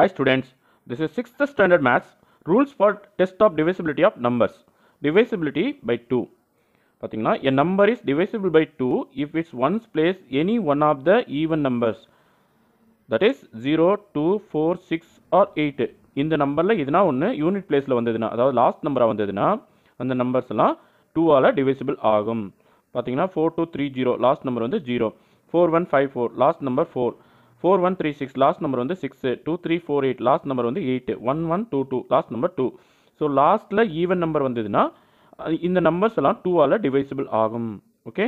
Hi students, this is 6th standard maths rules for test of divisibility of numbers. Divisibility by 2. பார்த்தீங்கன்னா a number is divisible by 2 if its ones place any one of the even numbers that is 0, 2, 4, 6 or 8 In the number la இந்த நம்பரில் இதுனா ஒன்று unit பிளேஸில் வந்ததுன்னா அதாவது last நம்பராக வந்ததுன்னா அந்த நம்பர்ஸ் எல்லாம் டூவால் டிவைசிபிள் ஆகும் பார்த்தீங்கன்னா 4, 2, 3, 0. Last number வந்து 0. 4, 1, 5, 4. Last number 4. Four one three six last number வந்து six two three four eight last number வந்து eight one one two two last number two so லாஸ்ட்டில் ஈவன் நம்பர் வந்ததுன்னா இந்த நம்பர்ஸ் எல்லாம் டூவால் டிவைசபிள் ஆகும் ஓகே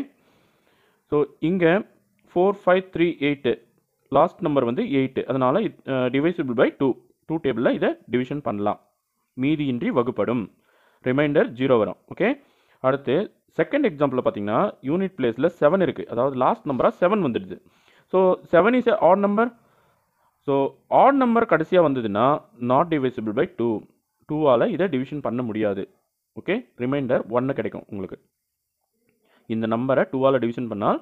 ஸோ இங்கே four five three eight last number வந்து எயிட்டு அதனால் டிவைசபிள் பை டூ டூ டேபிளில் இதை டிவிஷன் பண்ணலாம் மீதியின்றி வகுப்படும் ரிமைண்டர் ஜீரோ வரும் ஓகே அடுத்து செகண்ட் எக்ஸாம்பிளில் பார்த்தீங்கன்னா யூனிட் பிளேஸில் செவன் இருக்குது அதாவது லாஸ்ட் நம்பராக செவன் வந்துடுது so seven is a odd number so odd number கடைசியாக வந்ததுன்னா நாட் டிவைசிபிள் பை டூ டூவால் இதை டிவிஷன் பண்ண முடியாது ஓகே ரிமைண்டர் ஒன்று கிடைக்கும் உங்களுக்கு இந்த நம்பரை டூவால் டிவிஷன் பண்ணால்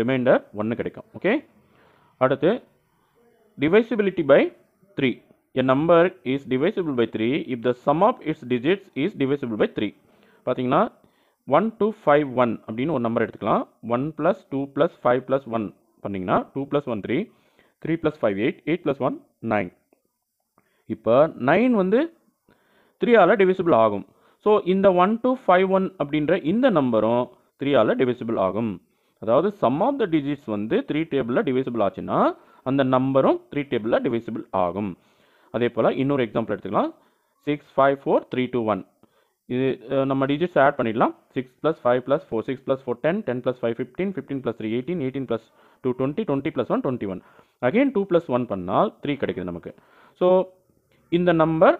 ரிமைண்டர் ஒன்று கிடைக்கும் ஓகே அடுத்து divisibility by three an number is divisible by three if the sum of its digits is divisible by three பார்த்தீங்கன்னா ஒன் டூ ஃபைவ் ஒன் அப்படின்னு ஒரு நம்பர் எடுத்துக்கலாம் one plus two plus five plus one பண்ணிங்கன்னா two plus one three three plus five eight eight plus one nine இப்போ nine வந்து த்ரீயால் divisible ஆகும் so இந்த ஒன் டூ ஃபைவ் ஒன் அப்படின்ற இந்த நம்பரும் த்ரீயால் டிவிசிபிள் ஆகும் அதாவது சம் ஆஃப் த டிஜிட்ஸ் வந்து த்ரீ டேபிளில் டிவிசிபிள் ஆச்சுன்னா அந்த நம்பரும் த்ரீ டேபிளில் டிவிசிபிள் ஆகும் அதே போல் இன்னொரு எக்ஸாம்பிள் எடுத்துக்கலாம் six five four three two one இது நம்ம டிஜிட்ஸ் ஆட் பண்ணிடலாம் six plus five plus four six plus four ten ten plus five fifteen fifteen plus three eighteen eighteen plus two twenty twenty plus one twenty one again two plus one பண்ணால் three கிடைக்குது நமக்கு so இந்த number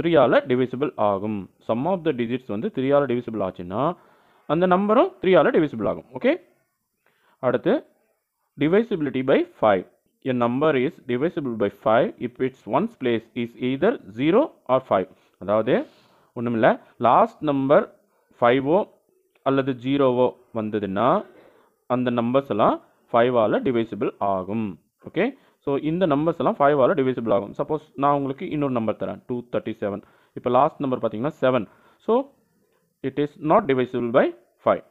த்ரீயால் divisible ஆகும் sum of the digits வந்து த்ரீயால் divisible ஆச்சுன்னா அந்த நம்பரும் த்ரீயால் டிவிசிபிள் ஆகும் ஓகே அடுத்து divisibility by five an number is divisible by five if its ones place is either zero or five அதாவது ஒன்றுமில்ல லாஸ்ட் நம்பர் ஃபைவோ அல்லது ஜீரோவோ வந்ததுன்னா அந்த நம்பர்ஸ் எல்லாம் ஃபைவால் டிவைசிபிள் ஆகும் ஓகே ஸோ இந்த நம்பர்ஸ் எல்லாம் ஃபைவால் டிவைசிபிள் ஆகும் சப்போஸ் நான் உங்களுக்கு இன்னொரு நம்பர் தரேன் டூ தேர்ட்டி செவன் இப்போ லாஸ்ட் நம்பர் பார்த்தீங்கன்னா seven so it is not divisible by five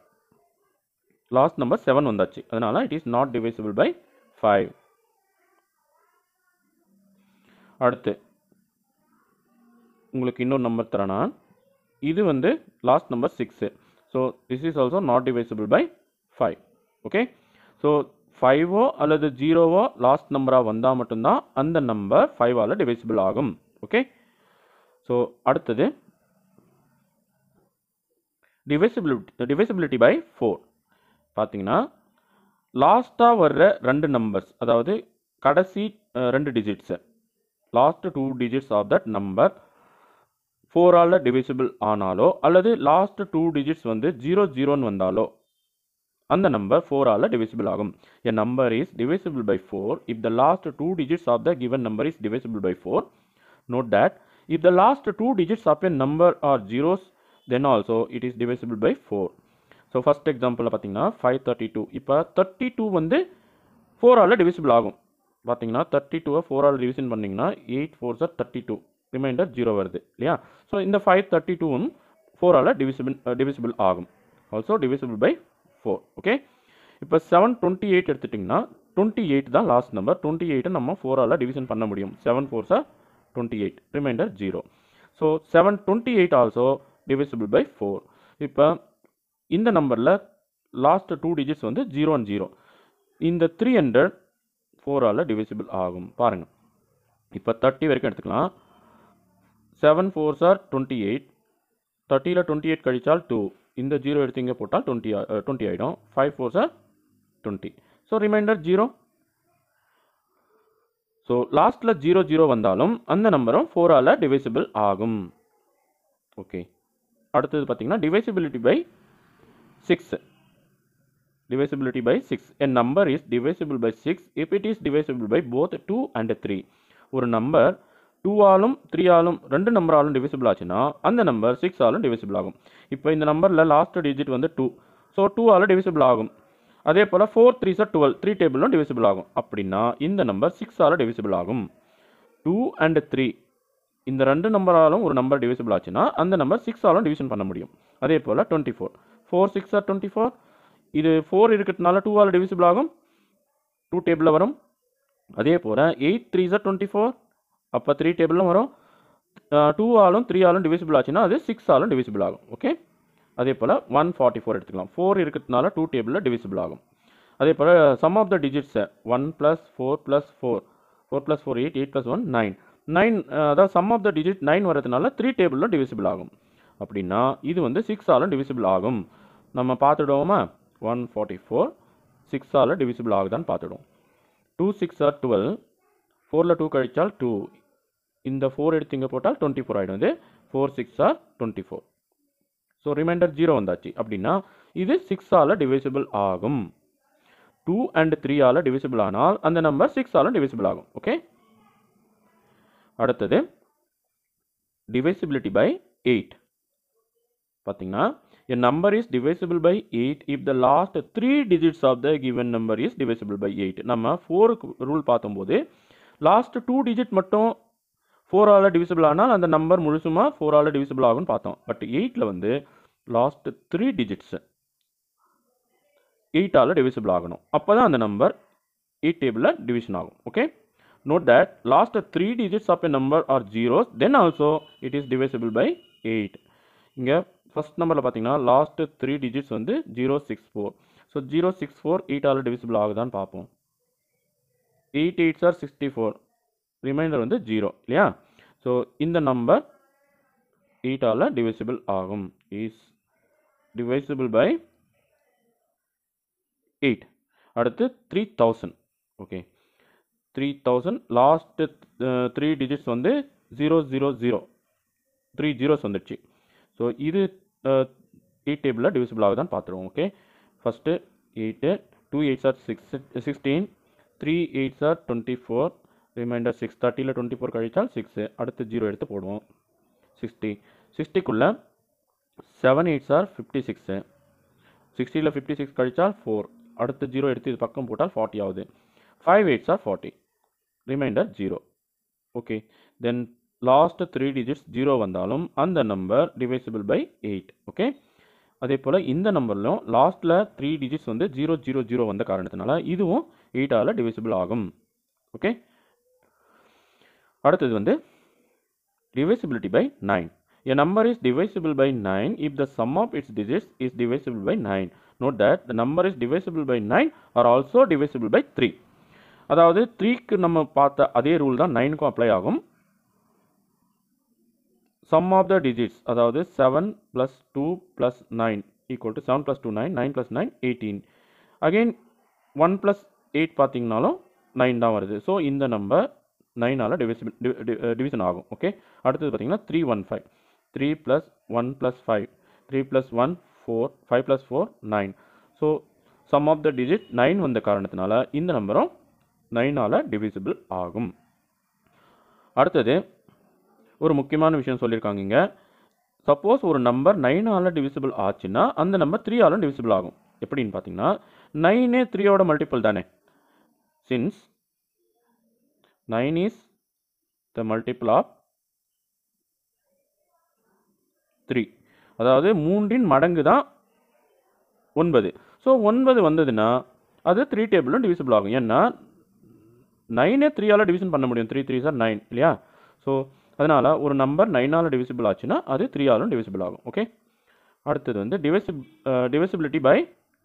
last number seven வந்தாச்சு அதனால் it is not divisible by five அடுத்து உங்களுக்கு இன்னொரு நம்பர் தரேன்னா இது வந்து last number six so this is also not divisible by five okay so ஃபைவோ அல்லது ஜீரோவோ லாஸ்ட் நம்பராக வந்தால் மட்டும்தான் அந்த நம்பர் ஃபைவால் டிவைசிபிள் ஆகும் ஓகே ஸோ அடுத்தது டிவைசிபிலிட்டி டிவைசிபிலிட்டி பை ஃபோர் பார்த்தீங்கன்னா லாஸ்ட்டாக வர்ற ரெண்டு நம்பர்ஸ் அதாவது கடைசி ரெண்டு digits last two digits of that number ஃபோரால் டிவிசிபிள் ஆனாலோ அல்லது லாஸ்ட் டூ டிஜிட்ஸ் வந்து ஜீரோ ஜீரோன்னு வந்தாலோ அந்த நம்பர் ஃபோரால் டிவிசிபிள் ஆகும் a number is divisible by four if the last two digits of the given number is divisible by four note that if the last two digits of an number are zeros then also it is divisible by four so first எக்ஸாம்பிளில் பார்த்தீங்கன்னா five thirty two இப்போ thirty two வந்து ஃபோரால் divisible ஆகும் பார்த்தீங்கன்னா thirty டூவை ஃபோரால் division பண்ணிங்கன்னா eight fours are thirty two remainder zero வருது இல்லையா ஸோ இந்த ஃபைவ் தேர்ட்டி டூவும் ஃபோரால் டிவிசிபிள் டிவிசிபிள் ஆகும் also divisible by four okay இப்போ செவன் டுவெண்ட்டி எயிட் எடுத்துட்டிங்கன்னா டுவெண்ட்டி எயிட் தான் லாஸ்ட் நம்பர் டுவெண்ட்டி எயிட்டை நம்ம ஃபோரால் டிவிஷன் பண்ண முடியும் seven fours are twenty eight remainder zero so seven twenty eight also divisible by four இப்போ இந்த நம்பரில் லாஸ்ட் டூ டிஜிட்ஸ் வந்து ஜீரோ அண்ட் ஜீரோ இந்த த்ரீ ஹண்ட்ரட் ஃபோரால் டிவிசிபிள் ஆகும் பாருங்கள் இப்போ தேர்ட்டி வரைக்கும் எடுத்துக்கலாம் seven fours are twenty eight தேர்ட்டியில் டுவெண்ட்டி எயிட் கழித்தால் டூ இந்த ஜீரோ எடுத்து இங்கே போட்டால் டுவெண்ட்டி டுவெண்ட்டி ஆகிடும் five fours are twenty so remainder zero so லாஸ்ட்டில் ஜீரோ ஜீரோ வந்தாலும் அந்த நம்பரும் ஃபோரால் டிவைசிபிள் ஆகும் ஓகே அடுத்தது பார்த்தீங்கன்னா divisibility by six divisibility by six an number is divisible by six if it is divisible by both 2 and 3 ஒரு number டூவாலும் த்ரீயாலும் ரெண்டு நம்பராலும் டிவிசிபிள் ஆச்சுன்னா அந்த நம்பர் சிக்ஸ் ஆலும் டிவிசிபிள் ஆகும் இப்போ இந்த நம்பரில் லாஸ்ட் டிஜிட் வந்து டூ ஸோ டூ டூவால் டிவிசிபிள் ஆகும் அதே போல் four threes are twelve three டேபிளும் டிவிசிபிள் ஆகும் அப்படின்னா இந்த நம்பர் சிக்ஸால் டிவிசிபிள் ஆகும் டூ அண்ட் த்ரீ இந்த ரெண்டு நம்பராலும் ஒரு நம்பர் டிவிசிபிள் ஆச்சுன்னா அந்த நம்பர் சிக்ஸாலும் டிவிஷன் பண்ண முடியும் அதே போல் twenty four four six are twenty four இது ஃபோர் இருக்கிறதுனால ஆல் டிவிசிபிள் ஆகும் டூ டேபிளில் வரும் அதே போல் eight threes are twenty four அப்போ த்ரீ டேபிளும் வரும் டூ ஆளும் த்ரீ ஆளும் டிவிசிபிள் ஆச்சுன்னா அது சிக்ஸ் ஆலும் டிவிசிபிள் ஆகும் ஓகே அதே போல் ஒன் ஃபார்ட்டி ஃபோர் எடுத்துக்கலாம் ஃபோர் இருக்கிறதுனால டூ டேபிளில் டிவிசிபிள் ஆகும் அதே போல் சம் ஆஃப் த டிஜிட்ஸை one plus four plus four four plus four eight eight plus one nine nine அதாவது sum of the digit nine வரதுனால த்ரீ டேபிளில் டிவிசிபிள் ஆகும் அப்படின்னா இது வந்து சிக்ஸ் ஆலும் டிவிசிபிள் ஆகும் நம்ம பார்த்துடுவோமா ஒன் ஃபார்ட்டி ஃபோர் சிக்ஸ் ஆல் டிவிசிபிள் ஆகுதான்னு பார்த்துடுவோம் டூ சிக்ஸ் ஆர் டுவெல் ஃபோரில் டூ கழிச்சால் டூ இந்த ஃபோர் எடுத்து இங்கே போட்டால் டுவெண்ட்டி ஃபோர் ஆகிடும் இது four six are twenty four so remainder zero வந்தாச்சு அப்படின்னா இது சிக்ஸால் டிவைசிபிள் ஆகும் டூ அண்ட் த்ரீயால் டிவிசிபிள் ஆனால் அந்த நம்பர் சிக்ஸாலும் டிவிசிபிள் ஆகும் ஓகே அடுத்தது டிவைசிபிலிட்டி பை எயிட் பார்த்தீங்கன்னா an number is divisible by 8 if the last three digits of the given number is divisible by 8 நம்ம ஃபோருக்கு ரூல் பார்த்தும்போது லாஸ்ட் டூ டிஜிட் மட்டும் ஃபோரால் டிவிசபிள் ஆனால் அந்த நம்பர் முழுசுமாக ஃபோரால் டிவிசபிள் ஆகும்னு பார்த்தோம் பட் எயிட்டில் வந்து லாஸ்ட்டு த்ரீ டிஜிட்ஸு எயிட்டால் டிவிசபிள் ஆகணும் அப்போ தான் அந்த நம்பர் எயிட் டேபிளில் டிவிஷன் ஆகும் okay note that last three digits of a number are zeros then also it is divisible by eight இங்கே ஃபஸ்ட் நம்பரில் பார்த்தீங்கன்னா லாஸ்ட்டு த்ரீ டிஜிட்ஸ் வந்து zero six four so zero six four எயிட்டால் divisible ஆகுதான்னு பார்ப்போம் eight eights are sixty four remainder வந்து zero இல்லையா so இந்த நம்பர் ஈட்டாவில் டிவைசிபிள் ஆகும் இஸ் டிவைசிபிள் பை எயிட் அடுத்து three thousand okay three thousand last three digits வந்து zero zero zero three zeros வந்துடுச்சு ஸோ இது எயிட் டேபிளில் டிவிசிபிள் ஆகுதான்னு பார்த்துருவோம் okay first eight two eights are six sixteen three eights are twenty four remainder six தேர்ட்டியில் twenty four கழித்தால் six அடுத்து zero எடுத்து போடுவோம் சிக்ஸ்டி சிக்ஸ்டிக்குள்ளே seven eights are fifty six சிக்ஸ்டியில் ஃபிஃப்டி சிக்ஸ் கழித்தால் ஃபோர் அடுத்து ஜீரோ எடுத்து இது பக்கம் போட்டால் ஃபார்ட்டி ஆகுது five eights are forty remainder zero okay then last three digits zero வந்தாலும் அந்த number divisible by eight okay அதே போல் இந்த நம்பர்லையும் லாஸ்ட்டில் த்ரீ டிஜிட்ஸ் வந்து ஜீரோ ஜீரோ ஜீரோ வந்த காரணத்தினால இதுவும் எயிட்டாவில் டிவைசிபிள் ஆகும் ஓகே அடுத்தது வந்து divisibility by 9 A number is divisible by 9 if the sum of its digits is divisible by 9. Note that the number is divisible by 9 or also divisible by 3. அதாவது த்ரீக்கு நம்ம பார்த்த அதே ரூல் தான் நைனுக்கும் அப்ளை ஆகும் sum of the digits அதாவது 7 plus 2 plus 9 equal to 7 plus 2 9 9 plus 9 18 again 1 plus 8 பார்த்தீங்கனாலும் 9 தான் வருது ஸோ இந்த நம்பர் நைனால் டிவிசிபிள் டிவிஷன் ஆகும் ஓகே அடுத்தது பார்த்தீங்கன்னா three one five three plus one plus five three plus one four five plus four nine so sum of the digit nine வந்த காரணத்தினால இந்த நம்பரும் நைனால் டிவிசிபிள் ஆகும் அடுத்தது ஒரு முக்கியமான விஷயம் சொல்லியிருக்காங்க இங்கே சப்போஸ் ஒரு நம்பர் நைனால் டிவிசிபிள் ஆச்சுன்னா அந்த நம்பர் த்ரீயாலும் டிவிசிபிள் ஆகும் எப்படின்னு பார்த்தீங்கன்னா நைனே த்ரீயோட மல்டிபிள் தானே since 9 is the multiple of 3 அதாவது மூன்றின் மடங்கு தான் ஒன்பது ஸோ ஒன்பது வந்ததுன்னா அது த்ரீ டேபிளும் டிவிசிபிள் ஆகும் ஏ நைனே த்ரீயால் division பண்ண முடியும் த்ரீ த்ரீ சார் நைன் இல்லையா ஸோ அதனால் ஒரு நம்பர் நைனால் divisible ஆச்சுன்னா அது த்ரீயாலும் டிவிசிபிள் ஆகும் ஓகே அடுத்தது வந்து uh, divisibility divisibility by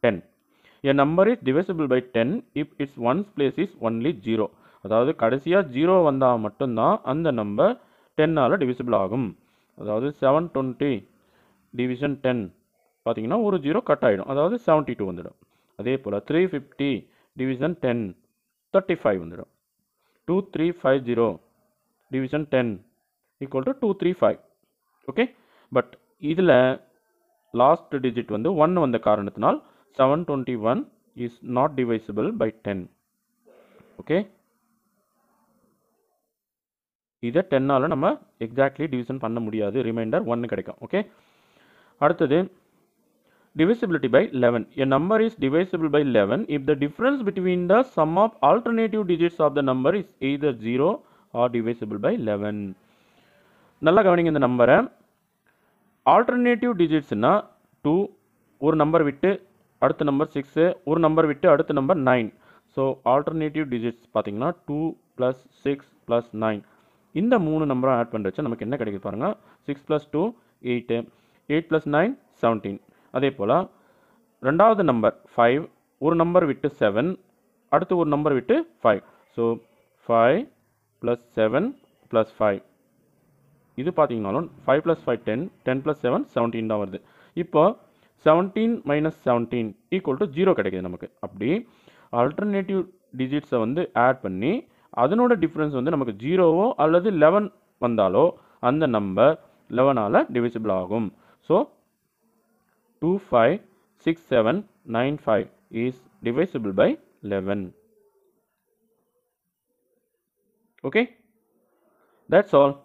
ten number number divisible divisible by ten its its ones place is only zero அதாவது கடைசியாக ஜீரோ வந்தால் மட்டும்தான் அந்த நம்பர் டென்னால் டிவிசிபிள் ஆகும் அதாவது செவன் டுவெண்ட்டி டிவிஷன் டென் பார்த்திங்கன்னா ஒரு ஜீரோ கட் ஆகிடும் அதாவது செவன்ட்டி டூ வந்துடும் அதே போல் three fifty division ten thirty five வந்துடும் two three five zero division ten equal to two three five okay but இதில் லாஸ்ட் டிஜிட் வந்து ஒன் வந்த காரணத்தினால் seven twenty one is not divisible by ten okay இதை டென்னால் நம்ம exactly division பண்ண முடியாது ரிமைண்டர் ஒன்று கிடைக்கும் ஓகே அடுத்தது divisibility by 11. A number is divisible by 11 if the difference between the sum of alternative digits of the number is either 0 or divisible by 11. நல்ல கவனிங்க இந்த நம்பர alternative digits டிஜிட்ஸ்னா 2 ஒரு நம்பர் விட்டு அடுத்த நம்பர் 6 ஒரு நம்பர் விட்டு அடுத்த நம்பர் 9 so alternative digits பார்த்தீங்கன்னா 2 ப்ளஸ் சிக்ஸ் ப்ளஸ் இந்த மூணு நம்பரும் ஆட் பண்ணுறச்சு நமக்கு என்ன கிடைக்குது பாருங்கள் six plus two eight eight plus nine seventeen அதே போல் ரெண்டாவது நம்பர் ஃபைவ் ஒரு நம்பர் விட்டு செவன் அடுத்து ஒரு நம்பர் விட்டு five so five plus seven plus five இது பார்த்தீங்கனாலும் five plus five ten ten plus seven seventeen தான் வருது இப்போ seventeen minus seventeen equal to zero கிடைக்குது நமக்கு அப்படி ஆல்டர்னேட்டிவ் டிஜிட்ஸை வந்து ஆட் பண்ணி அதனோட டிஃப்ரென்ஸ் வந்து நமக்கு ஜீரோவோ அல்லது லெவன் வந்தாலோ அந்த நம்பர் லெவனால் டிவிசிபிள் ஆகும் so two five six seven nine five is divisible by eleven okay that's all